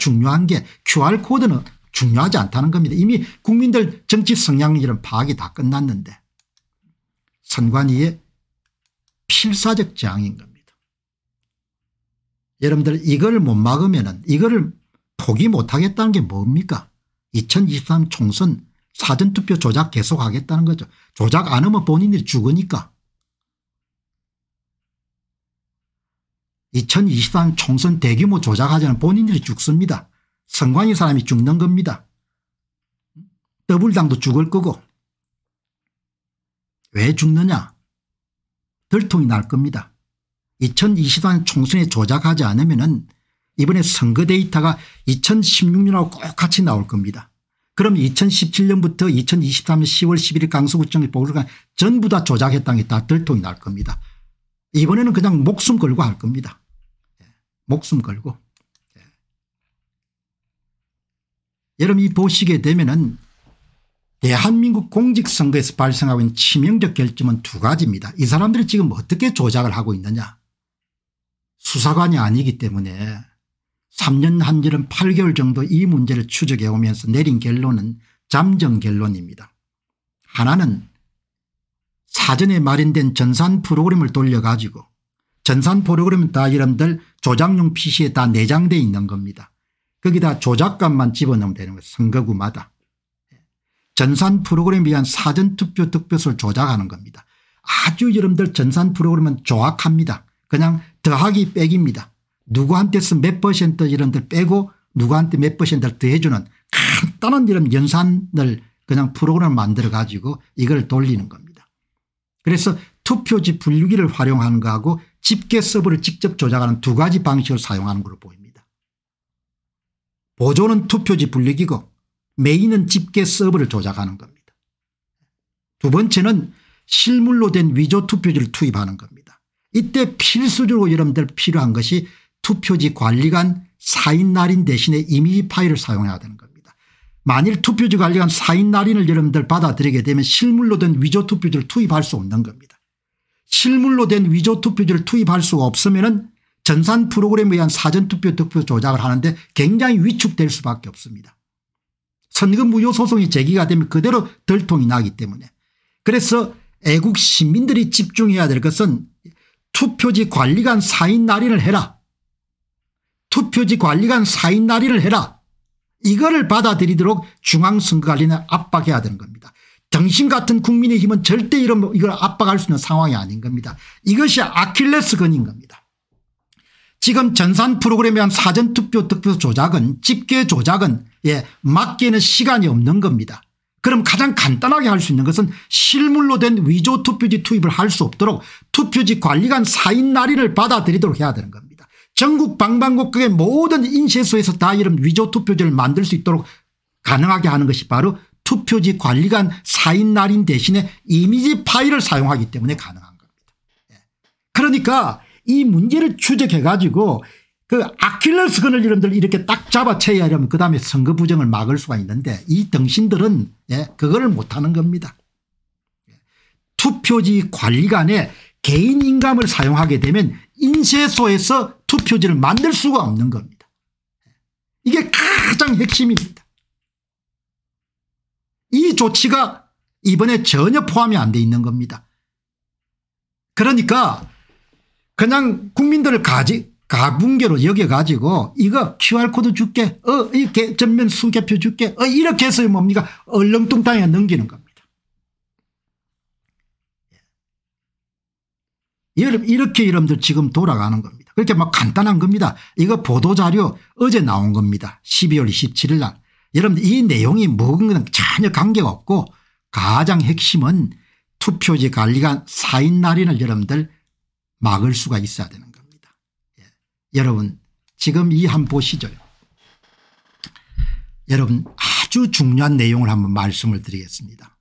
중요한 게 QR코드는 중요하지 않다는 겁니다. 이미 국민들 정치 성향이란 파악이 다 끝났는데 선관위의 필사적 저항인 겁니다. 여러분들 이걸 못 막으면 이거를 포기 못하겠다는 게 뭡니까 2023 총선 사전투표 조작 계속하겠다는 거죠. 조작 안 하면 본인들이 죽으니까. 2023 총선 대규모 조작하자는 본인들이 죽습니다. 선관위 사람이 죽는 겁니다. 더블당도 죽을 거고 왜 죽느냐 들통이 날 겁니다. 2024년 총선에 조작하지 않으면 은 이번에 선거 데이터가 2016년하고 꼭 같이 나올 겁니다. 그럼 2017년부터 2023년 10월 11일 강서구청의 보궐관 전부 다 조작했다는 게 다 들통이 날 겁니다. 이번에는 그냥 목숨 걸고 할 겁니다. 목숨 걸고 여러분 이 보시게 되면은 대한민국 공직선거에서 발생하고 있는 치명적 결점은 두 가지입니다. 이 사람들이 지금 어떻게 조작을 하고 있느냐 수사관이 아니기 때문에 3년 한지는 8개월 정도 이 문제를 추적해 오면서 내린 결론은 잠정 결론입니다. 하나는 사전에 마련된 전산 프로그램을 돌려가지고 전산 프로그램 다 여러분들 조작용 PC에 다내장되어 있는 겁니다. 거기다 조작감만 집어넣으면 되는 거예요. 선거구마다. 전산 프로그램에 의한 사전투표 득표수를 조작하는 겁니다. 아주 여러분들 전산 프로그램은 조악합니다. 그냥 더하기 빼기입니다. 누구한테서 몇 퍼센트 이런들 빼고 누구한테 몇 퍼센트를 더해주는 간단한 이런 연산을 그냥 프로그램 을 만들어 가지고 이걸 돌리는 겁니다. 그래서 투표지 분류기를 활용하는 거하고 집계 서버를 직접 조작하는 두 가지 방식을 사용하는 걸로 보입니다. 보조는 투표지 분리기고 메인은 집계 서버를 조작하는 겁니다. 두 번째는 실물로 된 위조 투표지를 투입하는 겁니다. 이때 필수적으로 여러분들 필요한 것이 투표지 관리관 사인 날인 대신에 이미지 파일을 사용해야 되는 겁니다. 만일 투표지 관리관 사인 날인을 여러분들 받아들이게 되면 실물로 된 위조 투표지를 투입할 수 없는 겁니다. 실물로 된 위조 투표지를 투입할 수 없으면 전산 프로그램에 의한 사전투표 득표 조작을 하는데 굉장히 위축될 수밖에 없습니다. 선거 무효 소송이 제기가 되면 그대로 덜통이 나기 때문에 그래서 애국 시민들이 집중해야 될 것은 투표지 관리관 사인 날인을 해라. 투표지 관리관 사인 날인을 해라. 이거를 받아들이도록 중앙선거관리는 압박해야 되는 겁니다. 정신 같은 국민의힘은 절대 이런 이걸 압박할 수 있는 상황이 아닌 겁니다. 이것이 아킬레스건인 겁니다. 지금 전산 프로그램에 한 사전투표 득표 조작은 집계 조작은 예 막기에는 시간이 없는 겁니다. 그럼 가장 간단하게 할 수 있는 것은 실물로 된 위조 투표지 투입을 할 수 없도록 투표지 관리관 사인 날인을 받아들이도록 해야 되는 겁니다. 전국 방방곡곡의 모든 인쇄소에서 다 이런 위조 투표지를 만들 수 있도록 가능하게 하는 것이 바로 투표지 관리관 사인 날인 대신에 이미지 파일을 사용하기 때문에 가능한 겁니다. 예. 그러니까 이 문제를 추적해 가지고 그 아킬레스 건을 이름들 이렇게 딱 잡아채야 하려면 그 다음에 선거 부정을 막을 수가 있는데 이 덩신들은 예, 그걸 못하는 겁니다. 예. 투표지 관리관에 개인 인감을 사용하게 되면 인쇄소에서 투표지를 만들 수가 없는 겁니다. 예. 이게 가장 핵심입니다. 이 조치가 이번에 전혀 포함이 안 돼 있는 겁니다. 그러니까 그냥 국민들을 가지 가분계로 여겨가지고 이거 QR코드 줄게 어 이렇게 전면 수개표 줄게 어 이렇게 해서 뭡니까 얼렁뚱땅에 넘기는 겁니다. 이렇게 이름들 지금 돌아가는 겁니다. 그렇게 막 간단한 겁니다. 이거 보도자료 어제 나온 겁니다. 12월 27일 날 여러분 이 내용이 뭔건 전혀 관계없고 가 가장 핵심은 투표지 관리가 사인 날인을 여러분들 막을 수가 있어야 되는 겁니다. 예. 여러분 지금 이 한 보시죠. 여러분 아주 중요한 내용을 한번 말씀을 드리겠습니다.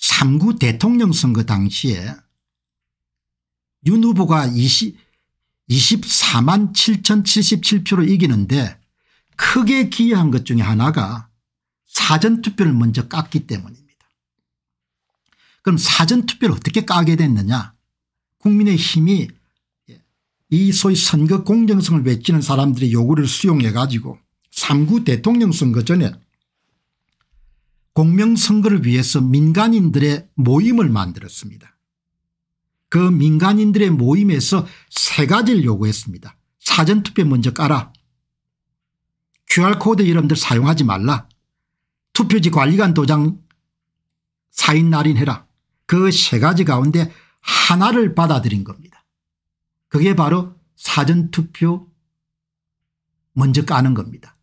3구 대통령 선거 당시에 윤 후보가 20, 24만 7,077표로 이기는데 크게 기여한 것 중에 하나가 사전투표를 먼저 깠기 때문입니다. 그럼 사전투표를 어떻게 까게 됐느냐 국민의 힘이 예, 이 소위 선거 공정성을 외치는 사람들의 요구를 수용해 가지고 3구 대통령 선거 전에 공명선거를 위해서 민간인들의 모임을 만들었습니다. 그 민간인들의 모임에서 세 가지를 요구했습니다. 사전투표 먼저 깔아 QR코드 이름들 사용하지 말라. 투표지 관리관 도장 사인 날인해라. 그 세 가지 가운데 하나를 받아들인 겁니다. 그게 바로 사전투표 먼저 까는 겁니다.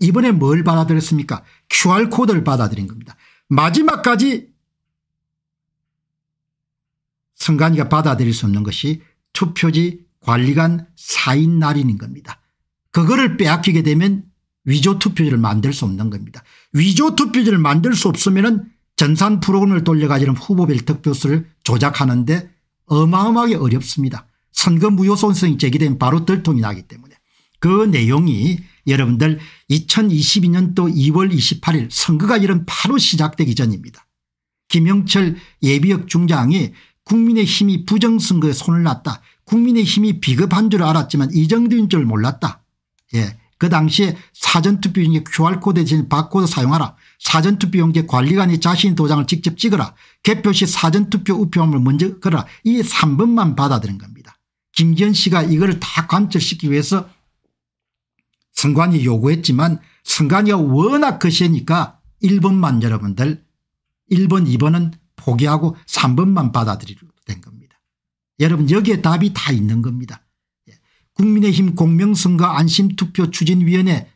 이번에 뭘 받아들였습니까 QR코드를 받아들인 겁니다. 마지막까지 선관위가 받아들일 수 없는 것이 투표지 관리관 사인 날인인 겁니다. 그거를 빼앗기게 되면 위조투표지를 만들 수 없는 겁니다. 위조투표지를 만들 수 없으면 전산 프로그램을 돌려가지는 후보별 득표수를 조작하는 데 어마어마하게 어렵습니다. 선거 무효손성이 제기되면 바로 들통이 나기 때문에 그 내용이 여러분들 2022년도 2월 28일 선거가 이런 바로 시작되기 전입니다. 김영철 예비역 중장이 국민의힘이 부정선거에 손을 놨다. 국민의힘이 비겁한 줄 알았지만 이정도인 줄 몰랐다. 예. 그 당시에 사전투표용지 QR코드 대신 바코드 사용하라. 사전투표용지 관리관이 자신의 도장을 직접 찍어라. 개표 시 사전투표 우표함을 먼저 걸어라. 이 3번만 받아들인 겁니다. 김기현 씨가 이걸 다 관철시키기 위해서 선관위 요구했지만 선관위가 워낙 거시니까 1번만 여러분들 1번 2번은 포기하고 3번만 받아들이된 겁니다. 여러분 여기에 답이 다 있는 겁니다. 국민의힘 공명선거 안심투표 추진위원회가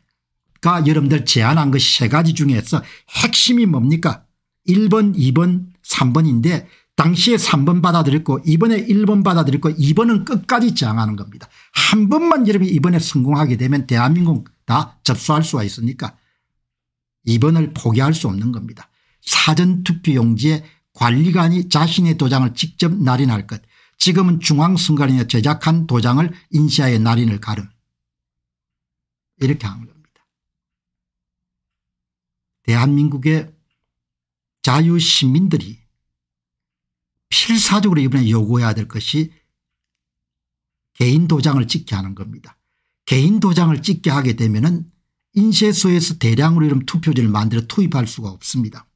여러분들 제안한 것이세 가지 중에서 핵심이 뭡니까 1번 2번 3번인데 당시에 3번 받아들였고 이번에 1번 받아들였고 2번은 끝까지 저항하는 겁니다. 한 번만 여러분이 이번에 성공하게 되면 대한민국 다 접수할 수가 있으니까 2번을 포기할 수 없는 겁니다. 사전투표용지에 관리관이 자신의 도장을 직접 날인할 것 지금은 중앙선관위에 제작한 도장을 인시아의 날인을 가름 이렇게 한 겁니다. 대한민국의 자유시민들이 필사적으로 이번에 요구해야 될 것이 개인 도장을 찍게 하는 겁니다. 개인 도장을 찍게 하게 되면 은 인쇄소에서 대량으로 이런 투표지를 만들어 투입할 수가 없습니다.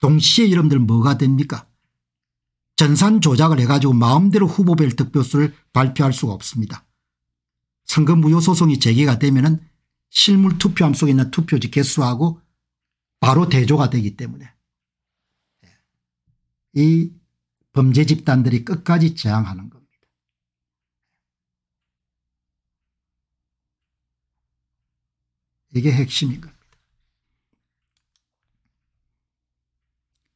동시에 여러분들 뭐가 됩니까 전산 조작을 해가지고 마음대로 후보별 득표수를 발표할 수가 없습니다. 선거 무효 소송이 제기가 되면 은 실물 투표함 속에 있는 투표지 개수하고 바로 대조가 되기 때문에 예. 이 범죄 집단들이 끝까지 저항하는 겁니다. 이게 핵심인 겁니다.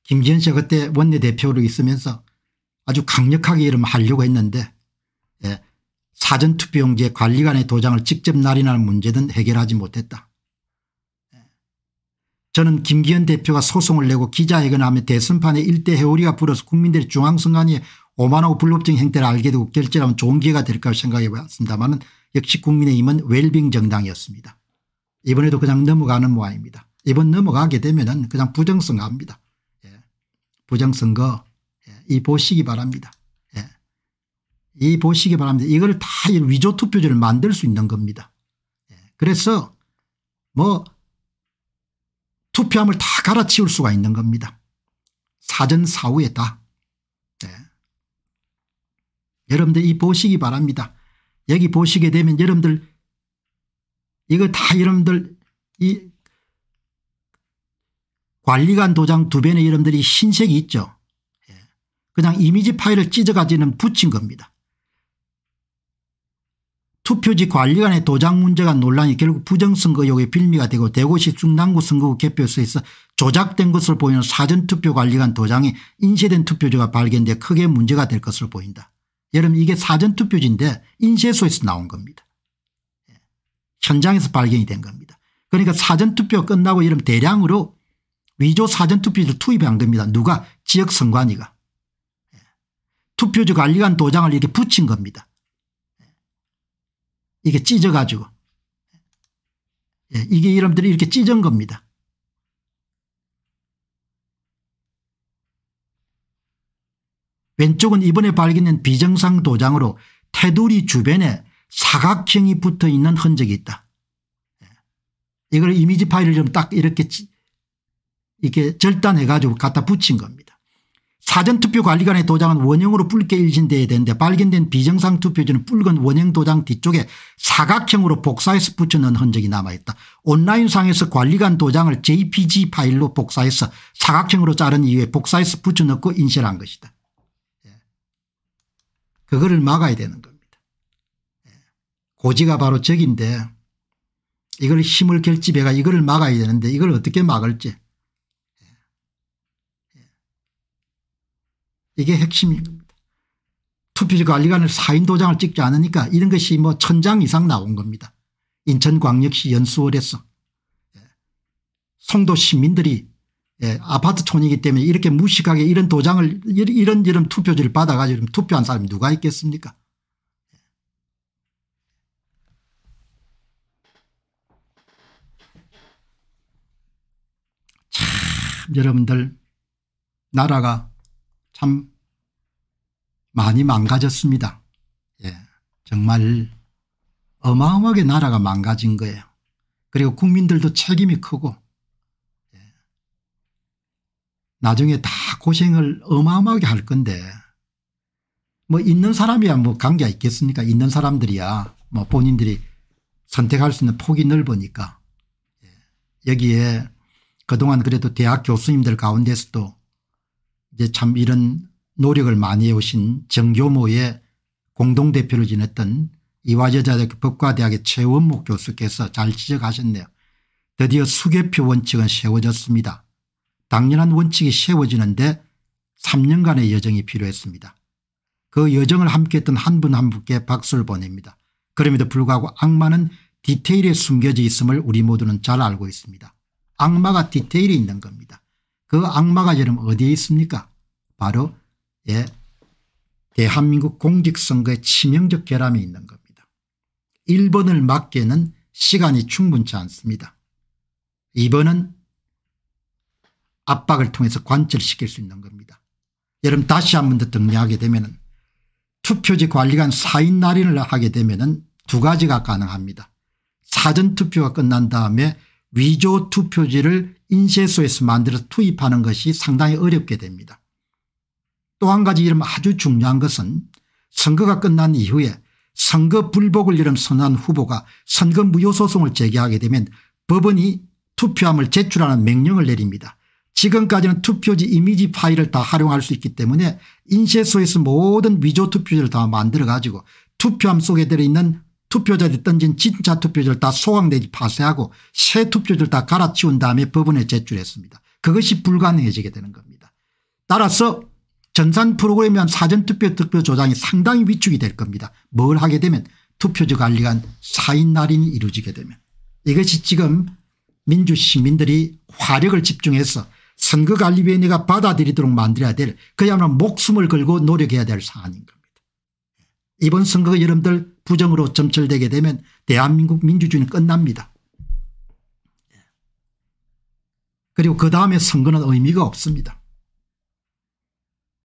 김기현 씨가 그때 원내대표로 있으면서 아주 강력하게 이름 하려고 했는데 예, 사전투표용지에 관리관의 도장을 직접 날인할 문제든 해결하지 못했다. 예. 저는 김기현 대표가 소송을 내고 기자회견하며 대선판에 일대 해오리가 불어서 국민들이 중앙선관위에 오만하고 불법적인 행태를 알게 되고 결제하면 좋은 기회가 될까 생각해 봤습니다만 역시 국민의힘은 웰빙 정당이었습니다. 이번에도 그냥 넘어가는 모양입니다. 이번 넘어가게 되면 그냥 부정선거합니다. 예. 부정선거 예, 이 보시기 바랍니다. 예. 이 보시기 바랍니다. 이걸 다 위조 투표지를 만들 수 있는 겁니다. 예. 그래서 뭐 투표함을 다 갈아치울 수가 있는 겁니다. 사전 사후에 다. 예. 여러분들 이 보시기 바랍니다. 여기 보시게 되면 여러분들 이거 다 여러분들 이 관리관 도장 두 변에 여러분들이 흰색이 있죠. 그냥 이미지 파일을 찢어가지는 붙인 겁니다. 투표지 관리관의 도장 문제가 논란이 결국 부정선거 의혹의 빌미가 되고 대구시 중랑구 선거구 개표소에서 조작된 것을 보이는 사전투표관리관 도장이 인쇄된 투표지가 발견돼 크게 문제가 될 것으로 보인다. 여러분 이게 사전투표지인데 인쇄소에서 나온 겁니다. 예. 현장에서 발견이 된 겁니다. 그러니까 사전투표 끝나고 이런 대량으로 위조 사전투표지를 투입한 겁니다. 누가 지역선관위가. 투표지 관리관 도장을 이렇게 붙인 겁니다. 이게 찢어가지고 예, 이게 이름들이 이렇게 찢은 겁니다. 왼쪽은 이번에 발견된 비정상 도장으로 테두리 주변에 사각형이 붙어 있는 흔적이 있다. 예, 이걸 이미지 파일을 좀 딱 이렇게 이렇게 절단해 가지고 갖다 붙인 겁니다. 사전투표관리관의 도장은 원형으로 붉게 일진돼야 되는데 발견된 비정상 투표지는 붉은 원형 도장 뒤쪽에 사각형으로 복사해서 붙여놓은 흔적이 남아있다. 온라인상에서 관리관 도장을 jpg 파일로 복사해서 사각형으로 자른 이후에 복사해서 붙여넣고 인쇄한 것이다. 예. 그거를 막아야 되는 겁니다. 예. 고지가 바로 적인데 이걸 힘을 결집해가 이거를 막아야 되는데 이걸 어떻게 막을지 이게 핵심입니다. 투표관리관을 사인 도장을 찍지 않으니까 이런 것이 뭐 천장 이상 나온 겁니다. 인천광역시 연수원에서 송도 예. 시민들이 예, 아파트촌이기 때문에 이렇게 무식하게 이런 도장을 이런 이런 투표지를 받아가지고 투표한 사람이 누가 있겠습니까 예. 참 여러분들 나라가 참 많이 망가졌습니다. 예. 정말 어마어마하게 나라가 망가진 거예요. 그리고 국민들도 책임이 크고 예. 나중에 다 고생을 어마어마하게 할 건데 뭐 있는 사람이야 뭐 관계가 있겠습니까 있는 사람들이야 뭐 본인들이 선택할 수 있는 폭이 넓으니까 예. 여기에 그동안 그래도 대학 교수님들 가운데서도 이제 참 이런 노력을 많이 해오신 정교모의 공동대표를 지냈던 이화여자대학교 그 법과대학의 최원목 교수께서 잘 지적하셨네요. 드디어 수개표 원칙은 세워졌습니다. 당연한 원칙이 세워지는데 3년간의 여정이 필요했습니다. 그 여정을 함께했던 한 분한 한 분께 박수를 보냅니다. 그럼에도 불구하고 악마는 디테일에 숨겨져 있음을 우리 모두는 잘 알고 있습니다. 악마가 디테일이 있는 겁니다. 그 악마가 여러분 어디에 있습니까 바로 예, 대한민국 공직선거의 치명적 결함이 있는 겁니다. 1번을 막기에는 시간이 충분치 않습니다. 2번은 압박을 통해서 관철시킬 수 있는 겁니다. 여러분 다시 한 번더 정리하게 되면 투표지 관리관 4인 날인을 하게 되면 두 가지가 가능합니다. 사전투표가 끝난 다음에 위조 투표지를 인쇄소에서 만들어 서 투입하는 것이 상당히 어렵게 됩니다. 또 한 가지 이름 아주 중요한 것은 선거가 끝난 이후에 선거 불복을 이름 선언한 후보가 선거 무효 소송을 제기하게 되면 법원이 투표함을 제출하는 명령을 내립니다. 지금까지는 투표지 이미지 파일을 다 활용할 수 있기 때문에 인쇄소에서 모든 위조 투표지를 다 만들어 가지고 투표함 속에 들어있는 투표자들이 던진 진짜 투표자를 다 소각내지 파쇄하고 새 투표자를 다 갈아치운 다음에 법원에 제출했습니다. 그것이 불가능해지게 되는 겁니다. 따라서 전산 프로그램에 한 사전투표 투표 조장이 상당히 위축이 될 겁니다. 뭘 하게 되면 투표지 관리관 사인 날인이 이루어지게 되면 이것이 지금 민주 시민들이 화력을 집중해서 선거관리위원회가 받아들이도록 만들어야 될 그야말로 목숨을 걸고 노력해야 될 사안인 겁니다. 이번 선거가 여러분들 부정으로 점철되게 되면 대한민국 민주주의는 끝납니다. 예. 그리고 그 다음에 선거는 의미가 없습니다.